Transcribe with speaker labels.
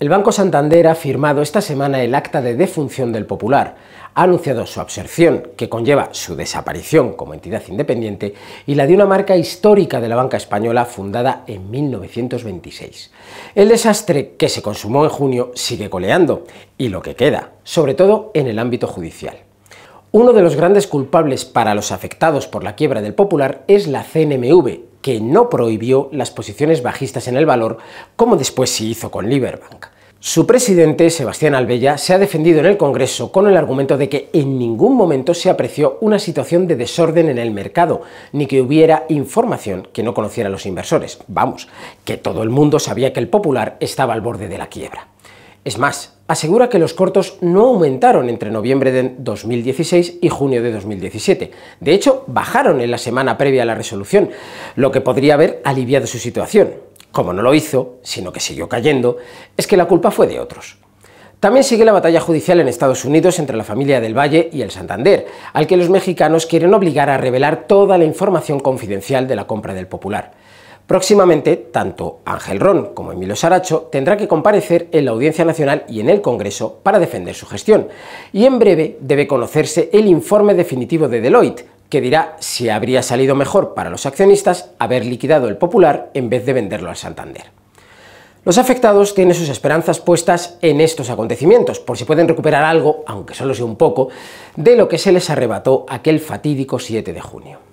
Speaker 1: El Banco Santander ha firmado esta semana el acta de defunción del Popular, ha anunciado su absorción, que conlleva su desaparición como entidad independiente, y la de una marca histórica de la banca española fundada en 1926. El desastre que se consumó en junio sigue coleando, y lo que queda, sobre todo en el ámbito judicial. Uno de los grandes culpables para los afectados por la quiebra del Popular es la CNMV, que no prohibió las posiciones bajistas en el valor, como después se hizo con Liberbank. Su presidente, Sebastián Albella, se ha defendido en el Congreso con el argumento de que en ningún momento se apreció una situación de desorden en el mercado, ni que hubiera información que no conocieran los inversores. Vamos, que todo el mundo sabía que el popular estaba al borde de la quiebra. Es más, asegura que los cortos no aumentaron entre noviembre de 2016 y junio de 2017. De hecho, bajaron en la semana previa a la resolución, lo que podría haber aliviado su situación. Como no lo hizo, sino que siguió cayendo, es que la culpa fue de otros. También sigue la batalla judicial en Estados Unidos entre la familia del Valle y el Santander, al que los mexicanos quieren obligar a revelar toda la información confidencial de la compra del Popular. Próximamente, tanto Ángel Ron como Emilio Saracho tendrá que comparecer en la Audiencia Nacional y en el Congreso para defender su gestión. Y en breve debe conocerse el informe definitivo de Deloitte, que dirá si habría salido mejor para los accionistas haber liquidado el Popular en vez de venderlo al Santander. Los afectados tienen sus esperanzas puestas en estos acontecimientos, por si pueden recuperar algo, aunque solo sea un poco, de lo que se les arrebató aquel fatídico 7 de junio.